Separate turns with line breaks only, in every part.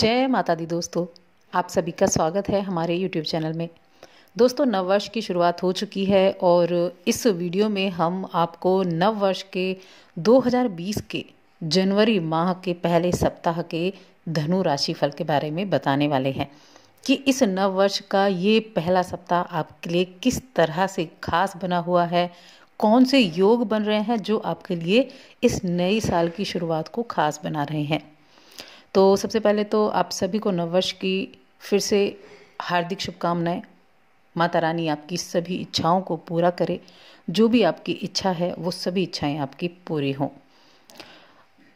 जय माता दी दोस्तों आप सभी का स्वागत है हमारे YouTube चैनल में दोस्तों नववर्ष की शुरुआत हो चुकी है और इस वीडियो में हम आपको नववर्ष के 2020 के जनवरी माह के पहले सप्ताह के धनु राशि फल के बारे में बताने वाले हैं कि इस नववर्ष का ये पहला सप्ताह आपके लिए किस तरह से खास बना हुआ है कौन से योग बन रहे हैं जो आपके लिए इस नए साल की शुरुआत को खास बना रहे हैं तो सबसे पहले तो आप सभी को नववर्ष की फिर से हार्दिक शुभकामनाएं माता रानी आपकी सभी इच्छाओं को पूरा करे जो भी आपकी इच्छा है वो सभी इच्छाएं आपकी पूरी हों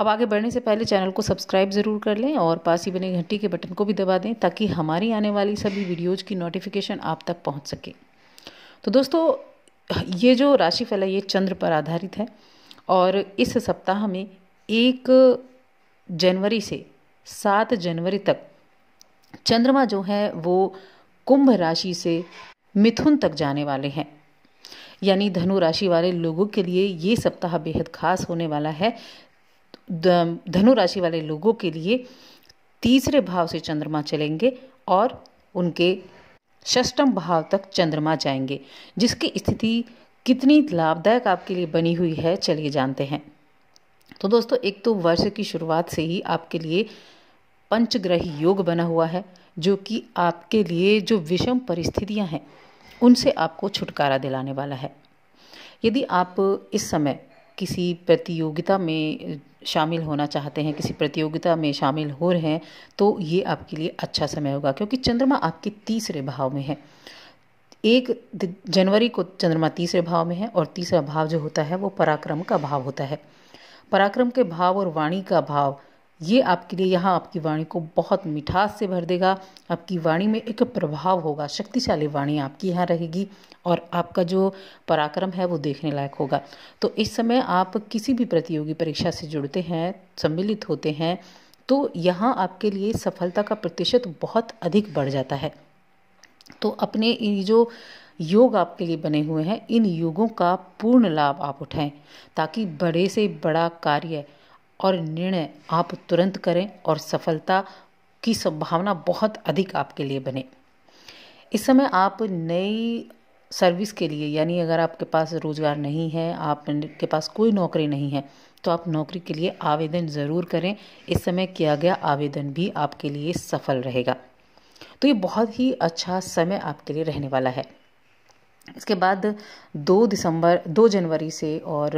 अब आगे बढ़ने से पहले चैनल को सब्सक्राइब ज़रूर कर लें और पास ही बने घंटी के बटन को भी दबा दें ताकि हमारी आने वाली सभी वीडियोज़ की नोटिफिकेशन आप तक पहुँच सके तो दोस्तों ये जो राशिफल है ये चंद्र पर आधारित है और इस सप्ताह में एक जनवरी से सात जनवरी तक चंद्रमा जो है वो कुंभ राशि से मिथुन तक जाने वाले हैं यानी धनु राशि वाले लोगों के लिए ये सप्ताह बेहद खास होने वाला है धनु राशि वाले लोगों के लिए तीसरे भाव से चंद्रमा चलेंगे और उनके षष्टम भाव तक चंद्रमा जाएंगे जिसकी स्थिति कितनी लाभदायक आपके लिए बनी हुई है चलिए जानते हैं तो दोस्तों एक तो वर्ष की शुरुआत से ही आपके लिए पंचग्रही योग बना हुआ है जो कि आपके लिए जो विषम परिस्थितियां हैं उनसे आपको छुटकारा दिलाने वाला है यदि आप इस समय किसी प्रतियोगिता में शामिल होना चाहते हैं किसी प्रतियोगिता में शामिल हो रहे हैं तो ये आपके लिए अच्छा समय होगा क्योंकि चंद्रमा आपके तीसरे भाव में है एक जनवरी को चंद्रमा तीसरे भाव में है और तीसरा भाव जो होता है वो पराक्रम का भाव होता है पराक्रम के भाव और वाणी का भाव ये आपके लिए यहाँ आपकी वाणी को बहुत मिठास से भर देगा आपकी वाणी में एक प्रभाव होगा शक्तिशाली वाणी आपकी यहाँ रहेगी और आपका जो पराक्रम है वो देखने लायक होगा तो इस समय आप किसी भी प्रतियोगी परीक्षा से जुड़ते हैं सम्मिलित होते हैं तो यहाँ आपके लिए सफलता का प्रतिशत बहुत अधिक बढ़ जाता है तो अपने जो योग आपके लिए बने हुए हैं इन योगों का पूर्ण लाभ आप उठाएं ताकि बड़े से बड़ा कार्य और निर्णय आप तुरंत करें और सफलता की संभावना बहुत अधिक आपके लिए बने इस समय आप नई सर्विस के लिए यानी अगर आपके पास रोज़गार नहीं है आपके पास कोई नौकरी नहीं है तो आप नौकरी के लिए आवेदन ज़रूर करें इस समय किया गया आवेदन भी आपके लिए सफल रहेगा तो ये बहुत ही अच्छा समय आपके लिए रहने वाला है इसके बाद दो दिसंबर दो जनवरी से और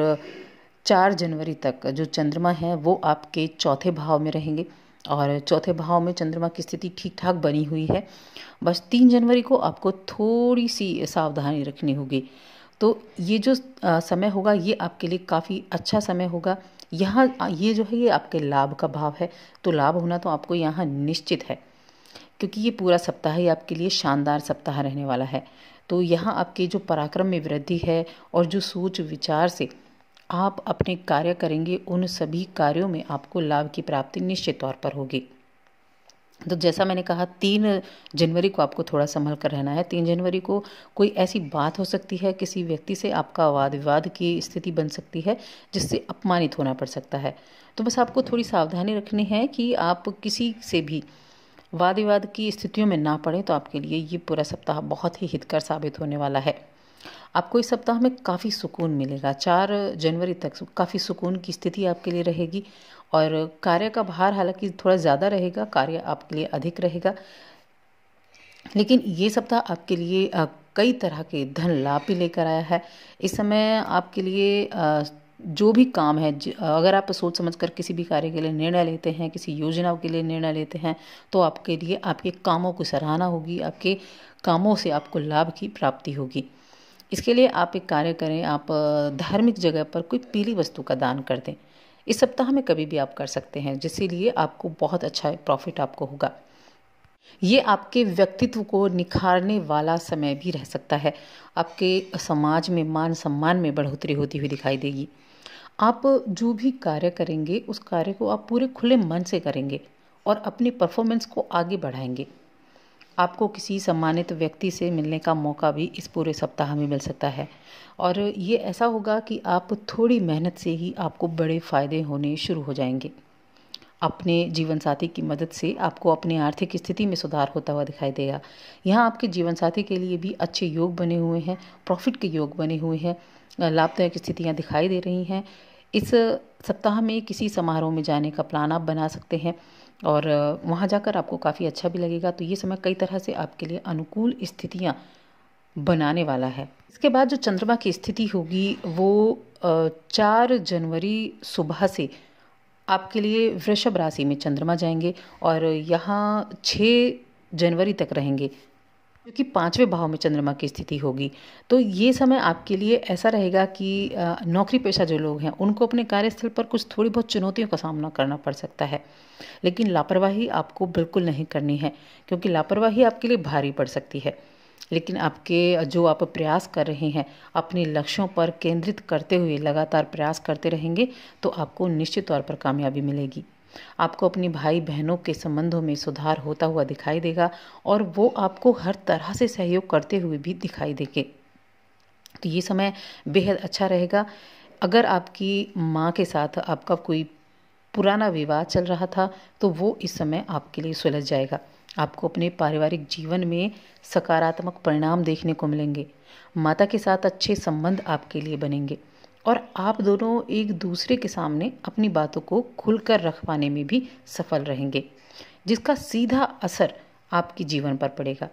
चार जनवरी तक जो चंद्रमा है वो आपके चौथे भाव में रहेंगे और चौथे भाव में चंद्रमा की स्थिति ठीक ठाक बनी हुई है बस तीन जनवरी को आपको थोड़ी सी सावधानी रखनी होगी तो ये जो समय होगा ये आपके लिए काफ़ी अच्छा समय होगा यहाँ ये जो है ये आपके लाभ का भाव है तो लाभ होना तो आपको यहाँ निश्चित है क्योंकि ये पूरा सप्ताह ही आपके लिए शानदार सप्ताह रहने वाला है तो यहाँ आपके जो पराक्रम में वृद्धि है और जो सोच विचार से आप अपने कार्य करेंगे उन सभी कार्यों में आपको लाभ की प्राप्ति निश्चित तौर पर होगी तो जैसा मैंने कहा तीन जनवरी को आपको थोड़ा संभल कर रहना है तीन जनवरी को कोई ऐसी बात हो सकती है किसी व्यक्ति से आपका वाद विवाद की स्थिति बन सकती है जिससे अपमानित होना पड़ सकता है तो बस आपको थोड़ी सावधानी रखनी है कि आप किसी से भी वाद विवाद की स्थितियों में ना पड़े तो आपके लिए ये पूरा सप्ताह बहुत ही हितकर साबित होने वाला है आपको इस सप्ताह में काफ़ी सुकून मिलेगा चार जनवरी तक काफ़ी सुकून की स्थिति आपके लिए रहेगी और कार्य का भार हालांकि थोड़ा ज़्यादा रहेगा कार्य आपके लिए अधिक रहेगा लेकिन ये सप्ताह आपके लिए कई तरह के धन लाभ भी लेकर आया है इस समय आपके लिए जो भी काम है अगर आप सोच समझ कर किसी भी कार्य के लिए निर्णय लेते हैं किसी योजनाओं के लिए निर्णय लेते हैं तो आपके लिए आपके कामों की सराहना होगी आपके कामों से आपको लाभ की प्राप्ति होगी इसके लिए आप एक कार्य करें आप धार्मिक जगह पर कोई पीली वस्तु का दान कर दें इस सप्ताह में कभी भी आप कर सकते हैं जिसके लिए आपको बहुत अच्छा प्रॉफिट आपको होगा ये आपके व्यक्तित्व को निखारने वाला समय भी रह सकता है आपके समाज में मान सम्मान में बढ़ोतरी होती हुई दिखाई देगी आप जो भी कार्य करेंगे उस कार्य को आप पूरे खुले मन से करेंगे और अपनी परफॉर्मेंस को आगे बढ़ाएंगे आपको किसी सम्मानित व्यक्ति से मिलने का मौका भी इस पूरे सप्ताह में मिल सकता है और ये ऐसा होगा कि आप थोड़ी मेहनत से ही आपको बड़े फ़ायदे होने शुरू हो जाएंगे अपने जीवन साथी की मदद से आपको अपनी आर्थिक स्थिति में सुधार होता हुआ दिखाई देगा यहाँ आपके जीवन साथी के लिए भी अच्छे योग बने हुए हैं प्रॉफिट के योग बने हुए हैं लाभदायक स्थितियाँ दिखाई दे रही हैं इस सप्ताह में किसी समारोह में जाने का प्लान आप बना सकते हैं और वहाँ जाकर आपको काफ़ी अच्छा भी लगेगा तो ये समय कई तरह से आपके लिए अनुकूल स्थितियाँ बनाने वाला है इसके बाद जो चंद्रमा की स्थिति होगी वो चार जनवरी सुबह से आपके लिए वृषभ राशि में चंद्रमा जाएंगे और यहाँ छः जनवरी तक रहेंगे क्योंकि कि पाँचवें भाव में चंद्रमा की स्थिति होगी तो ये समय आपके लिए ऐसा रहेगा कि नौकरी पेशा जो लोग हैं उनको अपने कार्यस्थल पर कुछ थोड़ी बहुत चुनौतियों का सामना करना पड़ सकता है लेकिन लापरवाही आपको बिल्कुल नहीं करनी है क्योंकि लापरवाही आपके लिए भारी पड़ सकती है लेकिन आपके जो आप प्रयास कर रहे हैं अपने लक्ष्यों पर केंद्रित करते हुए लगातार प्रयास करते रहेंगे तो आपको निश्चित तौर पर कामयाबी मिलेगी आपको अपनी भाई बहनों के संबंधों में सुधार होता हुआ दिखाई देगा और वो आपको हर तरह से सहयोग करते हुए भी दिखाई देंगे तो ये समय बेहद अच्छा रहेगा अगर आपकी माँ के साथ आपका कोई पुराना विवाह चल रहा था तो वो इस समय आपके लिए सुलझ जाएगा आपको अपने पारिवारिक जीवन में सकारात्मक परिणाम देखने को मिलेंगे माता के साथ अच्छे संबंध आपके लिए बनेंगे और आप दोनों एक दूसरे के सामने अपनी बातों को खुलकर रख पाने में भी सफल रहेंगे जिसका सीधा असर आपके जीवन पर पड़ेगा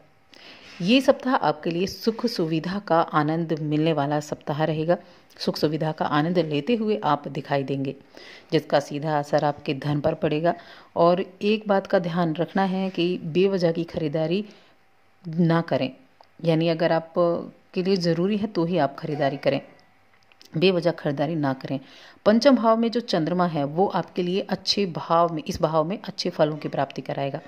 ये सप्ताह आपके लिए सुख सुविधा का आनंद मिलने वाला सप्ताह रहेगा सुख सुविधा का आनंद लेते हुए आप दिखाई देंगे जिसका सीधा असर आपके धन पर पड़ेगा और एक बात का ध्यान रखना है कि बेवजह की खरीदारी ना करें यानी अगर आप के लिए ज़रूरी है तो ही आप खरीदारी करें बेवजह खरीदारी ना करें पंचम भाव में जो चंद्रमा है वो आपके लिए अच्छे भाव में इस भाव में अच्छे फलों की प्राप्ति कराएगा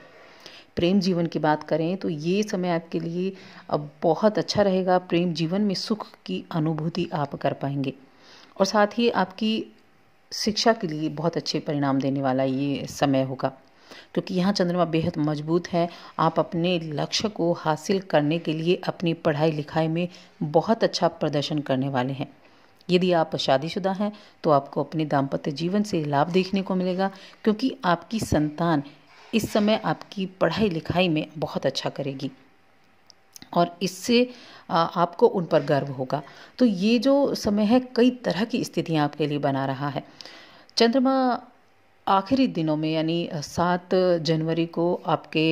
प्रेम जीवन की बात करें तो ये समय आपके लिए अब बहुत अच्छा रहेगा प्रेम जीवन में सुख की अनुभूति आप कर पाएंगे और साथ ही आपकी शिक्षा के लिए बहुत अच्छे परिणाम देने वाला ये समय होगा क्योंकि यहाँ चंद्रमा बेहद मजबूत है आप अपने लक्ष्य को हासिल करने के लिए अपनी पढ़ाई लिखाई में बहुत अच्छा प्रदर्शन करने वाले हैं यदि आप शादीशुदा हैं तो आपको अपने दाम्पत्य जीवन से लाभ देखने को मिलेगा क्योंकि आपकी संतान इस समय आपकी पढ़ाई लिखाई में बहुत अच्छा करेगी और इससे आपको उन पर गर्व होगा तो ये जो समय है कई तरह की स्थितियाँ आपके लिए बना रहा है चंद्रमा आखिरी दिनों में यानी सात जनवरी को आपके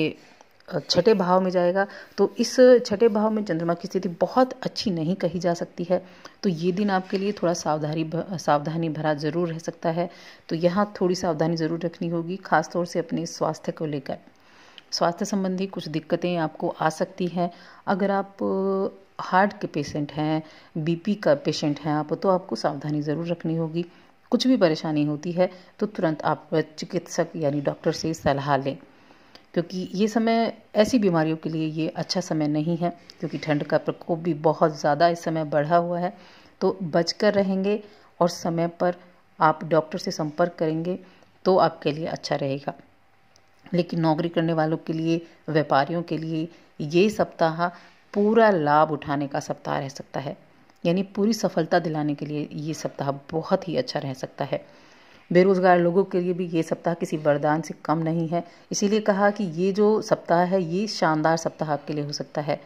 छठे भाव में जाएगा तो इस छठे भाव में चंद्रमा की स्थिति बहुत अच्छी नहीं कही जा सकती है तो ये दिन आपके लिए थोड़ा सावधानी सावधानी भरा जरूर रह सकता है तो यहाँ थोड़ी सावधानी ज़रूर रखनी होगी खासतौर से अपने स्वास्थ्य को लेकर स्वास्थ्य संबंधी कुछ दिक्कतें आपको आ सकती हैं अगर आप हार्ट के पेशेंट हैं बीपी का पेशेंट हैं आप तो आपको सावधानी ज़रूर रखनी होगी कुछ भी परेशानी होती है तो तुरंत आप चिकित्सक यानी डॉक्टर से सलाह लें क्योंकि ये समय ऐसी बीमारियों के लिए ये अच्छा समय नहीं है क्योंकि ठंड का प्रकोप भी बहुत ज़्यादा इस समय बढ़ा हुआ है तो बच कर रहेंगे और समय पर आप डॉक्टर से संपर्क करेंगे तो आपके लिए अच्छा रहेगा लेकिन नौकरी करने वालों के लिए व्यापारियों के लिए ये सप्ताह पूरा लाभ उठाने का सप्ताह रह सकता है यानी पूरी सफलता दिलाने के लिए ये सप्ताह बहुत ही अच्छा रह सकता है बेरोज़गार लोगों के लिए भी ये सप्ताह किसी वरदान से कम नहीं है इसीलिए कहा कि ये जो सप्ताह है ये शानदार सप्ताह आपके लिए हो सकता है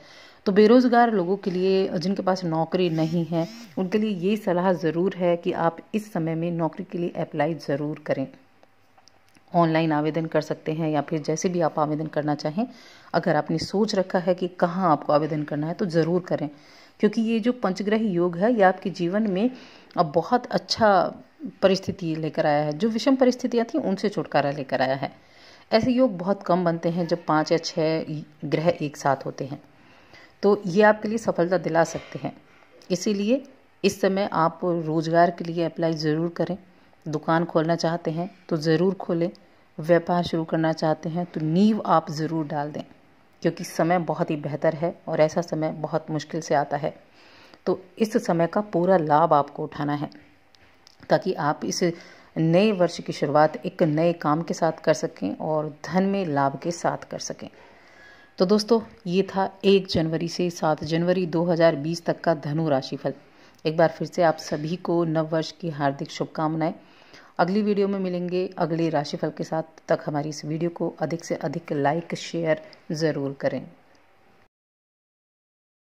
तो बेरोज़गार लोगों के लिए जिनके पास नौकरी नहीं है उनके लिए ये सलाह ज़रूर है कि आप इस समय में नौकरी के लिए अप्लाई ज़रूर करें ऑनलाइन आवेदन कर सकते हैं या फिर जैसे भी आप आवेदन करना चाहें अगर आपने सोच रखा है कि कहाँ आपको आवेदन करना है तो ज़रूर करें क्योंकि ये जो पंचग्रह योग है ये आपके जीवन में अब बहुत अच्छा परिस्थिति लेकर आया है जो विषम परिस्थितियाँ थी उनसे छुटकारा लेकर आया है ऐसे योग बहुत कम बनते हैं जब पाँच या छः ग्रह एक साथ होते हैं तो ये आपके लिए सफलता दिला सकते हैं इसीलिए इस समय आप रोज़गार के लिए अप्लाई ज़रूर करें दुकान खोलना चाहते हैं तो ज़रूर खोलें व्यापार शुरू करना चाहते हैं तो नींव आप ज़रूर डाल दें क्योंकि समय बहुत ही बेहतर है और ऐसा समय बहुत मुश्किल से आता है तो इस समय का पूरा लाभ आपको उठाना है ताकि आप इस नए वर्ष की शुरुआत एक नए काम के साथ कर सकें और धन में लाभ के साथ कर सकें तो दोस्तों ये था एक जनवरी से सात जनवरी 2020 तक का धनु राशिफल एक बार फिर से आप सभी को नव वर्ष की हार्दिक शुभकामनाएं अगली वीडियो में मिलेंगे अगले राशिफल के साथ तक हमारी इस वीडियो को अधिक से अधिक लाइक शेयर ज़रूर करें